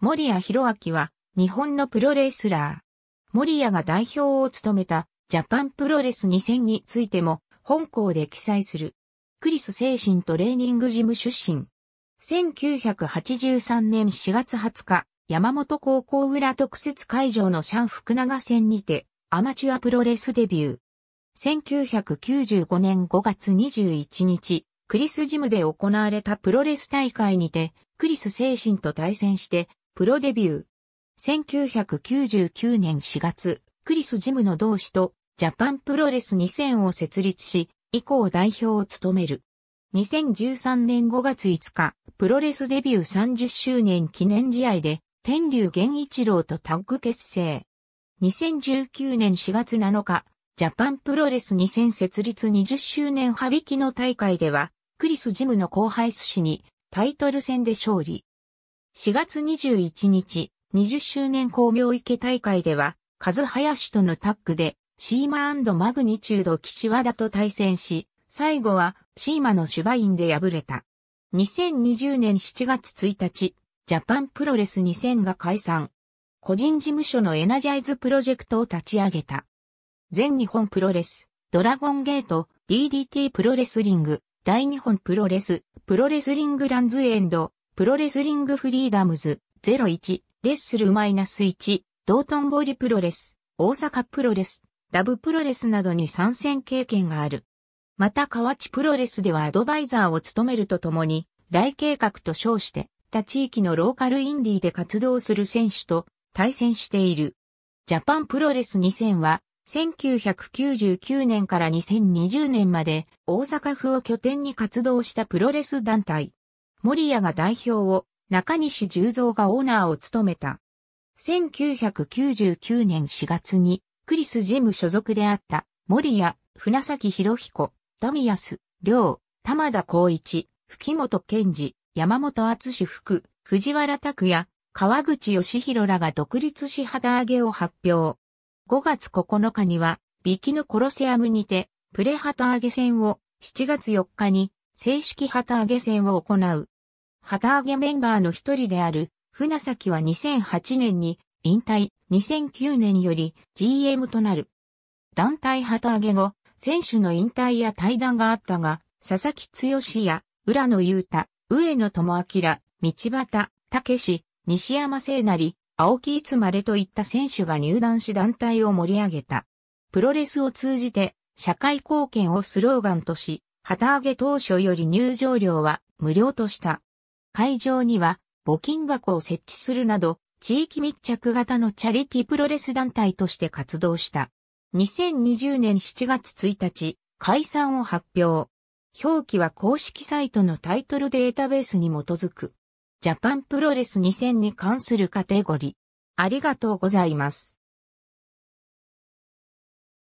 森谷博明は日本のプロレスラー。森谷が代表を務めたジャパンプロレス2000についても本校で記載する。クリス精神トレーニングジム出身。1983年4月20日、山本高校裏特設会場のシャン福永戦にてアマチュアプロレスデビュー。1995年5月21日、クリスジムで行われたプロレス大会にて、クリス精神と対戦して、プロデビュー。1999年4月、クリス・ジムの同志とジャパンプロレス2000を設立し、以降代表を務める。2013年5月5日、プロレスデビュー30周年記念試合で、天竜源一郎とタッグ結成。2019年4月7日、ジャパンプロレス2000設立20周年羽引きの大会では、クリス・ジムの後輩寿司にタイトル戦で勝利。4月21日、20周年工業池大会では、カズハヤシとのタッグで、シーママグニチュード岸和田と対戦し、最後はシーマのシュバインで敗れた。2020年7月1日、ジャパンプロレス2000が解散。個人事務所のエナジャイズプロジェクトを立ち上げた。全日本プロレス、ドラゴンゲート、DDT プロレスリング、大日本プロレス、プロレスリングランズエンド、プロレスリングフリーダムズ、01、レッスルマイナス1、道頓堀プロレス、大阪プロレス、ダブプロレスなどに参戦経験がある。また河内プロレスではアドバイザーを務めるとともに、来計画と称して、他地域のローカルインディで活動する選手と対戦している。ジャパンプロレス2000は、1999年から2020年まで大阪府を拠点に活動したプロレス団体。森谷が代表を、中西十三がオーナーを務めた。1999年4月に、クリスジム所属であった、森谷、船崎博彦、富安、良、玉田光一、吹本健二、山本厚志福、藤原拓也、川口義弘らが独立し旗揚げを発表。5月9日には、ビキヌコロセアムにて、プレ旗揚げ戦を7月4日に正式旗揚げ戦を行う。旗揚げメンバーの一人である、船崎は2008年に引退、2009年より GM となる。団体旗揚げ後、選手の引退や対談があったが、佐々木剛や、浦野裕太、上野智明、道端、武志、西山聖成、青木いつまれといった選手が入団し団体を盛り上げた。プロレスを通じて社会貢献をスローガンとし、旗揚げ当初より入場料は無料とした。会場には募金箱を設置するなど、地域密着型のチャリティプロレス団体として活動した。2020年7月1日、解散を発表。表記は公式サイトのタイトルデータベースに基づく。ジャパンプロレス2000に関するカテゴリー。ありがとうございます。